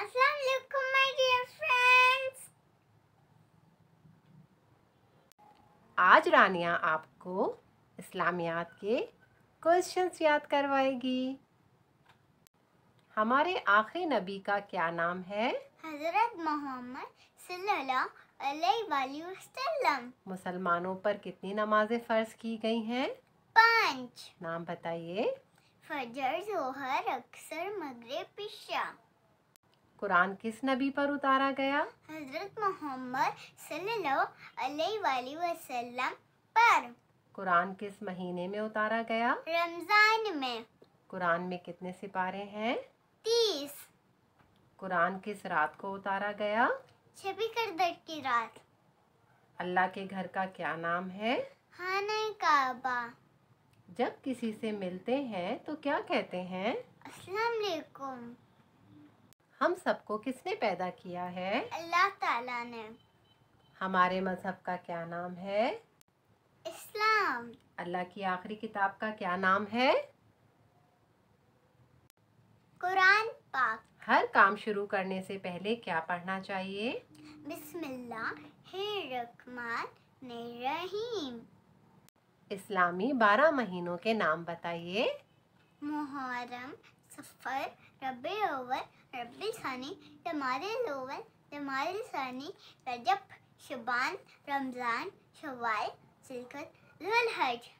अस्सलाम वालेकुम my dear आज रानिया आपको इस्लामियात के क्वेश्चंस याद करवाएगी हमारे आखिरी नबी का क्या नाम है हजरत मोहम्मद मुसलमानों पर कितनी नमाजें फर्ज की गई हैं पांच नाम बताइए फजर जोहर अक्सर मगरे पिशा कुरान किस नबी पर उतारा गया हजरत मोहम्मद वसल्लम पर कुरान किस महीने में उतारा गया रमजान में कुरान में कितने सिपारे हैं तीस कुरान किस रात को उतारा गया छबी कर की रात अल्लाह के घर का क्या नाम है काबा जब किसी से मिलते हैं तो क्या कहते हैं अस्सलाम वालेकुम हम सबको किसने पैदा किया है अल्लाह ताला ने हमारे मज़हब का क्या नाम है इस्लाम अल्लाह की आखिरी किताब का क्या नाम है कुरान पाक हर काम शुरू करने से पहले क्या पढ़ना चाहिए रहीम इस्लामी बारह महीनों के नाम बताइए मुहर्रम सफ़र रबी अवल रबी सानी तमारे लोवर तमारे सानी रजब शुबान रमज़ान शवाल सिलकत हज